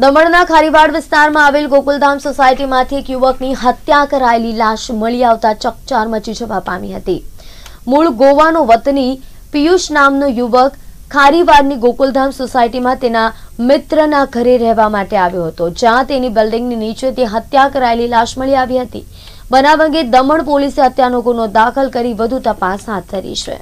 દમણના ખારીવાડ વિસ્તારમાં આવેલ ગોકુલધામ સોસાયટીમાંથી એક યુવકની હત્યા કરાયેલી લાશ મળી આવતા ચકચાર મચી જવા પામી હતી મૂળ ગોવાનો વતની પિયુષ નામનો યુવક ખારીવાડની ગોકુલધામ સોસાયટીમાં તેના મિત્રના ઘરે રહેવા માટે આવ્યો હતો જ્યાં તેની બિલ્ડિંગની નીચે તે હત્યા કરાયેલી લાશ મળી આવી હતી બનાવ અંગે દમણ પોલીસે હત્યાનો ગુનો દાખલ કરી વધુ તપાસ હાથ ધરી છે